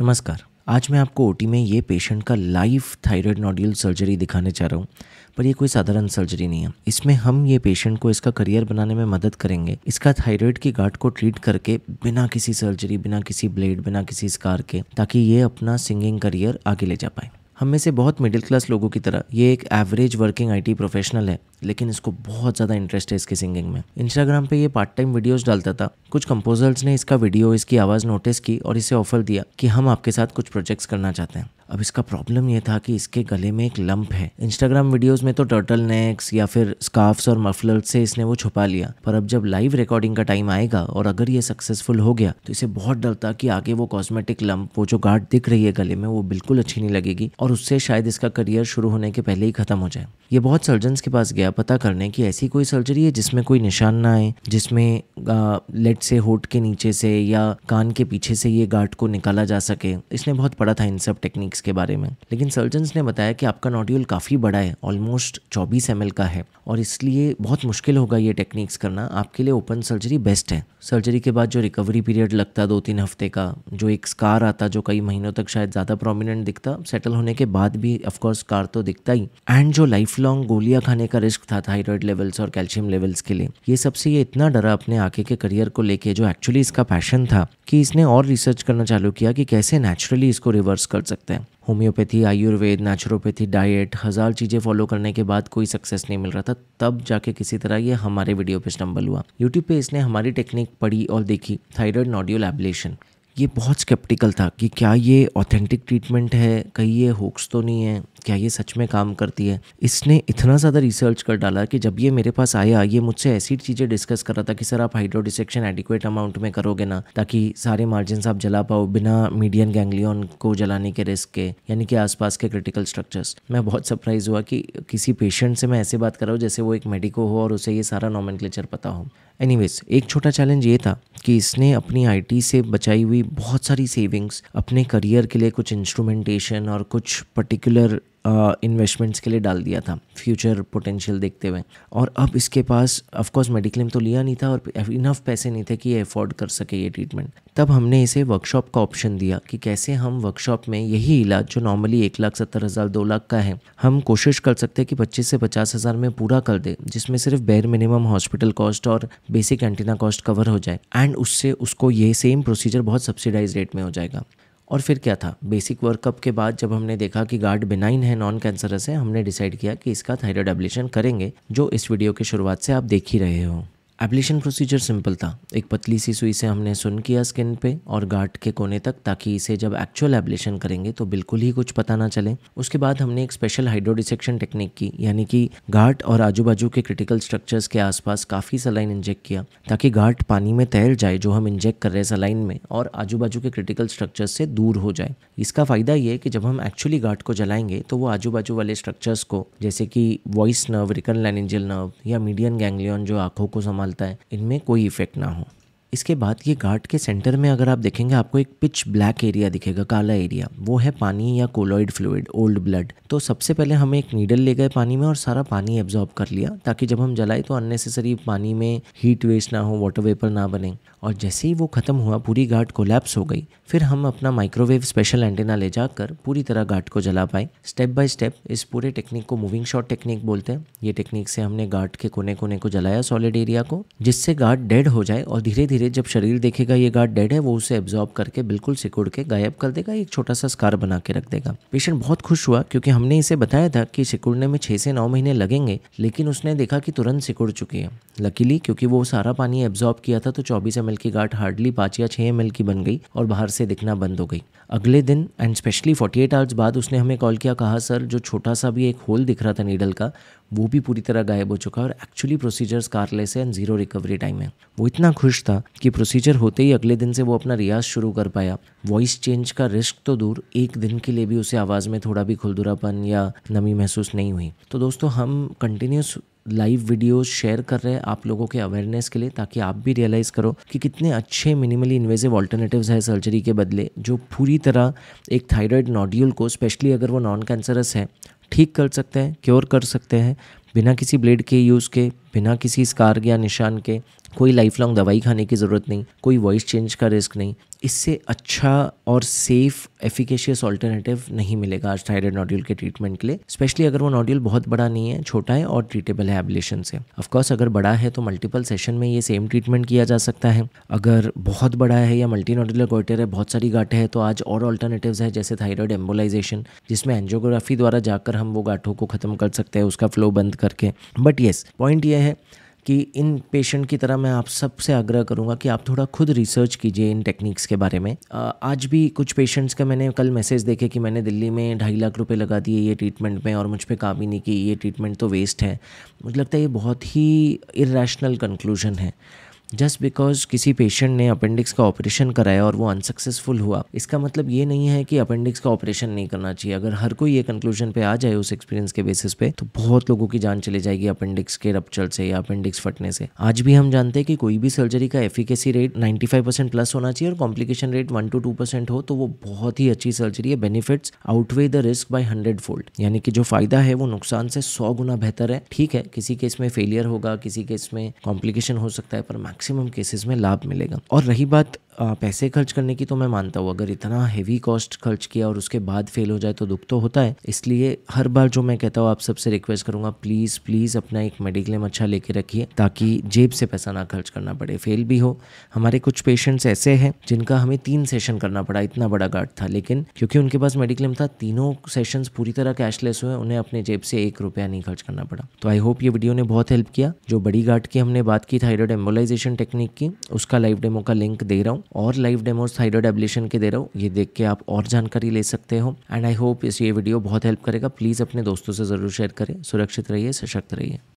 नमस्कार आज मैं आपको ओटी में ये पेशेंट का लाइव थायराइड नॉड्यूल सर्जरी दिखाने चाह रहा हूँ पर ये कोई साधारण सर्जरी नहीं है इसमें हम ये पेशेंट को इसका करियर बनाने में मदद करेंगे इसका थायराइड की गांठ को ट्रीट करके बिना किसी सर्जरी बिना किसी ब्लेड बिना किसी स्कार के ताकि ये अपना सिंगिंग करियर आगे ले जा पाए हम में से बहुत मिडिल क्लास लोगों की तरह ये एक एवरेज वर्किंग आईटी प्रोफेशनल है लेकिन इसको बहुत ज़्यादा इंटरेस्ट है इसकी सिंगिंग में इंस्टाग्राम पे ये पार्ट टाइम वीडियोस डालता था कुछ कंपोजर्स ने इसका वीडियो इसकी आवाज़ नोटिस की और इसे ऑफर दिया कि हम आपके साथ कुछ प्रोजेक्ट्स करना चाहते हैं अब इसका प्रॉब्लम ये था कि इसके गले में एक लंप है इंस्टाग्राम वीडियोस में तो टर्टल नेक्स या फिर स्काफ्स और मफलर से इसने वो छुपा लिया पर अब जब लाइव रिकॉर्डिंग का टाइम आएगा और अगर ये सक्सेसफुल हो गया तो इसे बहुत डर था कि आगे वो कॉस्मेटिक लंप वो जो गार्ड दिख रही है गले में वो बिल्कुल अच्छी नहीं लगेगी और उससे शायद इसका करियर शुरू होने के पहले ही खत्म हो जाए ये बहुत सर्जन के पास गया पता करने की ऐसी कोई सर्जरी है जिसमें कोई निशान ना आए जिसमें लेट से होठ के नीचे से या कान के पीछे से ये गार्ड को निकाला जा सके इसने बहुत पढ़ा था इन सब टेक्निक टेक्निक्स के बारे में लेकिन सर्जन ने बताया कि आपका नोड्यूल काफ़ी बड़ा है ऑलमोस्ट चौबीस एम का है और इसलिए बहुत मुश्किल होगा ये टेक्निक्स करना आपके लिए ओपन सर्जरी बेस्ट है सर्जरी के बाद जो रिकवरी पीरियड लगता दो तीन हफ्ते का जो एक स्कार आता जो कई महीनों तक शायद ज़्यादा प्रोमिनेंट दिखता सेटल होने के बाद भी ऑफकोर्स स्कार तो दिखता ही एंड जो लाइफ लॉन्ग गोलियाँ खाने का रिस्क था थायराइड लेवल्स और कैल्शियम लेवल्स के लिए ये सबसे ये इतना डरा अपने आगे के करियर को लेके जो एक्चुअली इसका पैशन था कि इसने और रिसर्च करना चालू किया कि कैसे नेचुरली इसको रिवर्स कर सकते हैं होम्योपैथी आयुर्वेद नेचुरोपैथी डाइट हज़ार चीज़ें फॉलो करने के बाद कोई सक्सेस नहीं मिल रहा था तब जाके किसी तरह ये हमारे वीडियो पे स्टम्बल हुआ यूट्यूब पे इसने हमारी टेक्निक पढ़ी और देखी थायराइड नॉड्यूल एबलेशन ये बहुत स्केप्टिकल था कि क्या ये ऑथेंटिक ट्रीटमेंट है कहीं ये होक्स तो नहीं है क्या ये सच में काम करती है इसने इतना ज़्यादा रिसर्च कर डाला कि जब ये मेरे पास आया ये मुझसे ऐसी चीज़ें डिस्कस कर रहा था कि सर आप हाइड्रोडिसेक्शन एडिक्वेट अमाउंट में करोगे ना ताकि सारे मार्जिन आप जला पाओ बिना मीडियन गैंगलियन को जलाने के रिस्क के यानी कि आसपास के क्रिटिकल स्ट्रक्चर्स मैं बहुत सरप्राइज हुआ कि किसी पेशेंट से मैं ऐसे बात कर रहा हूँ जैसे वो एक मेडिको हो और उसे ये सारा नॉमन पता हो एनीवेज एक छोटा चैलेंज ये था कि इसने अपनी आईटी से बचाई हुई बहुत सारी सेविंग्स अपने करियर के लिए कुछ इंस्ट्रूमेंटेशन और कुछ पर्टिकुलर इन्वेस्टमेंट्स के लिए डाल दिया था फ्यूचर पोटेंशियल देखते हुए और अब इसके पास ऑफकोर्स मेडिक्लेम तो लिया नहीं था और इनफ पैसे नहीं थे कि ये अफोर्ड कर सके ये ट्रीटमेंट तब हमने इसे वर्कशॉप का ऑप्शन दिया कि कैसे हम वर्कशॉप में यही इलाज जो नॉर्मली एक लाख सत्तर हज़ार दो लाख का है हम कोशिश कर सकते हैं कि पच्चीस से पचास हज़ार में पूरा कर दे जिसमें सिर्फ बेर मिनिमम हॉस्पिटल कॉस्ट और बेसिक एंटीना कॉस्ट कवर हो जाए एंड उससे उसको ये सेम प्रोसीजर बहुत सब्सिडाइज रेट में हो जाएगा और फिर क्या था बेसिक वर्कअप के बाद जब हमने देखा कि गार्ड बिनाइन है नॉन कैंसरस है हमने डिसाइड किया कि इसका थायराइड एब्लेशन करेंगे जो इस वीडियो की शुरुआत से आप देख ही रहे हो एब्लेशन प्रोसीजर सिंपल था एक पतली सी सुई से हमने सुन किया स्किन पे और गार्ड के कोने तक ताकि इसे जब एक्चुअल एब्लेशन करेंगे तो बिल्कुल ही कुछ पता ना चले उसके बाद हमने एक स्पेशल हाइड्रोडिसेक्शन टेक्निक की यानी कि गार्ड और आजू बाजू के क्रिटिकल स्ट्रक्चर्स के आसपास काफ़ी सलाइन इंजेक्ट किया ताकि गार्ड पानी में तैर जाए जो हम इंजेक्ट कर रहे हैं सलाइन में और आजू बाजू के क्रिटिकल स्ट्रक्चर्स से दूर हो जाए इसका फ़ायदा ये कि जब हम एक्चुअली गार्ड को जलाएंगे तो वो आजू बाजू वाले स्ट्रक्चर्स को जैसे कि voice nerve recurrent laryngeal nerve या मीडियन गैंगलियन जो आँखों को संभाल संभालता है इनमें कोई इफेक्ट ना हो इसके बाद ये घाट के सेंटर में अगर आप देखेंगे आपको एक पिच ब्लैक एरिया दिखेगा काला एरिया वो है पानी या कोलॉइड फ्लूड ओल्ड ब्लड तो सबसे पहले हमें एक नीडल ले गए पानी में और सारा पानी एब्जॉर्ब कर लिया ताकि जब हम जलाए तो अननेसेसरी पानी में हीट वेस्ट ना हो वाटर वेपर ना बने और जैसे ही वो ख़त्म हुआ पूरी घाट कोलैप्स हो गई फिर हम अपना माइक्रोवेव स्पेशल एंटेना ले जाकर पूरी तरह घाट को जला पाए स्टेप बाय स्टेप इस पूरे टेक्निक को मूविंग शॉट टेक्निक बोलते हैं ये टेक्निक से हमने घाट के कोने कोने को जलाया सॉलिड एरिया को जिससे घाट डेड हो जाए और धीरे धीरे धीरे जब शरीर देखेगा ये गार्ड डेड है वो उसे एब्जॉर्ब करके बिल्कुल सिकुड़ के गायब कर देगा एक छोटा सा स्कार बना के रख देगा पेशेंट बहुत खुश हुआ क्योंकि हमने इसे बताया था कि सिकुड़ने में छह से नौ महीने लगेंगे लेकिन उसने देखा कि तुरंत सिकुड़ चुकी है लकीली क्योंकि वो सारा पानी एब्जॉर्ब किया था तो चौबीस एम की गार्ड हार्डली पाँच या छः एम की बन गई और बाहर से दिखना बंद हो गई अगले दिन and specially forty eight hours बाद उसने हमें कॉल किया कहा सर जो छोटा सा भी एक होल दिख रहा था नीडल का वो भी पूरी तरह गायब हो चुका है और एक्चुअली प्रोसीजर्स कारलेस है एंड जीरो रिकवरी टाइम है वो इतना खुश था कि प्रोसीजर होते ही अगले दिन से वो अपना रियाज शुरू कर पाया वॉइस चेंज का रिस्क तो दूर एक दिन के लिए भी उसे आवाज़ में थोड़ा भी खुलदुरापन या नमी महसूस नहीं हुई तो दोस्तों हम कंटिन्यूस लाइव वीडियोस शेयर कर रहे हैं आप लोगों के अवेयरनेस के लिए ताकि आप भी रियलाइज़ करो कि कितने अच्छे मिनिमली इन्वेजिव ऑल्टरनेटिव्स है सर्जरी के बदले जो पूरी तरह एक थायराइड नॉड्यूल को स्पेशली अगर वो नॉन कैंसरस है ठीक कर सकते हैं क्योर कर सकते हैं बिना किसी ब्लेड के यूज़ के बिना किसी स्कार या निशान के कोई लाइफ लॉन्ग दवाई खाने की ज़रूरत नहीं कोई वॉइस चेंज का रिस्क नहीं इससे अच्छा और सेफ एफिकेशियस ऑल्टरनेटिव नहीं मिलेगा आज थायराइड नॉड्यूल के ट्रीटमेंट के लिए स्पेशली अगर वो नॉड्यूल बहुत बड़ा नहीं है छोटा है और ट्रीटेबल है एबलेशन से ऑफकोर्स अगर बड़ा है तो मल्टीपल सेशन में ये सेम ट्रीटमेंट किया जा सकता है अगर बहुत बड़ा है या मल्टी नॉड्यूलर गोइटर है बहुत सारी गाठे हैं तो आज और ऑल्टरनेटिव है जैसे थायरॉयड एम्बोलाइजेशन जिसमें एनजियोग्राफी द्वारा जाकर हम वो गाठों को ख़त्म कर सकते हैं उसका फ्लो बंद करके बट येस पॉइंट ये है कि इन पेशेंट की तरह मैं आप सबसे आग्रह करूँगा कि आप थोड़ा खुद रिसर्च कीजिए इन टेक्निक्स के बारे में आज भी कुछ पेशेंट्स का मैंने कल मैसेज देखे कि मैंने दिल्ली में ढाई लाख रुपये लगा दिए ये ट्रीटमेंट में और मुझ पर ही नहीं की ये ट्रीटमेंट तो वेस्ट है मुझे लगता है ये बहुत ही इरेशनल कंक्लूजन है जस्ट बिकॉज किसी पेशेंट ने अपेंडिक्स का ऑपरेशन कराया और वो अनसक्सेसफुल हुआ इसका मतलब ये नहीं है कि अपेंडिक्स का ऑपरेशन नहीं करना चाहिए अगर हर कोई ये कंक्लूजन पे आ जाए उस एक्सपीरियंस के बेसिस पे तो बहुत लोगों की जान चली जाएगी अपेंडिक्स के रपचर से या अपेंडिक्स फटने से आज भी हम जानते हैं कि कोई भी सर्जरी का एफिकेसी रेट नाइन्टी प्लस होना चाहिए और complication rate one two two हो तो वो बहुत ही अच्छी सर्जरी है benefits outweigh the risk by hundred fold यानी कि जो फायदा है वो नुकसान से सौ गुना बेहतर है ठीक है किसी केस में फेलियर होगा किसी केस में कॉम्प्लिकेशन हो सकता है पर मैक्सिमम केसेस में लाभ मिलेगा और रही बात पैसे खर्च करने की तो मैं मानता हूँ अगर इतना हैवी कॉस्ट खर्च किया और उसके बाद फेल हो जाए तो दुख तो होता है इसलिए हर बार जो मैं कहता हूँ आप सबसे रिक्वेस्ट करूँगा प्लीज़ प्लीज़ अपना एक मेडिक्लेम अच्छा लेके रखिए ताकि जेब से पैसा ना खर्च करना पड़े फेल भी हो हमारे कुछ पेशेंट्स ऐसे हैं जिनका हमें तीन सेशन करना पड़ा इतना बड़ा गार्ड था लेकिन क्योंकि उनके पास मेडिक्लेम था तीनों सेशन पूरी तरह कैशलेस हुए उन्हें अपने जेब से एक रुपया नहीं खर्च करना पड़ा तो आई होप ये वीडियो ने बहुत हेल्प किया जो बड़ी गार्ड की हमने बात की थायराइड एम्बोलाइजेशन टेक्निक की उसका लाइव डेमो का लिंक दे रहा हूँ और लाइव डेमोज थायराइड एबलेशन के दे रहा हूँ ये देख के आप और जानकारी ले सकते हो एंड आई होप इस ये वीडियो बहुत हेल्प करेगा प्लीज़ अपने दोस्तों से ज़रूर शेयर करें सुरक्षित रहिए सशक्त रहिए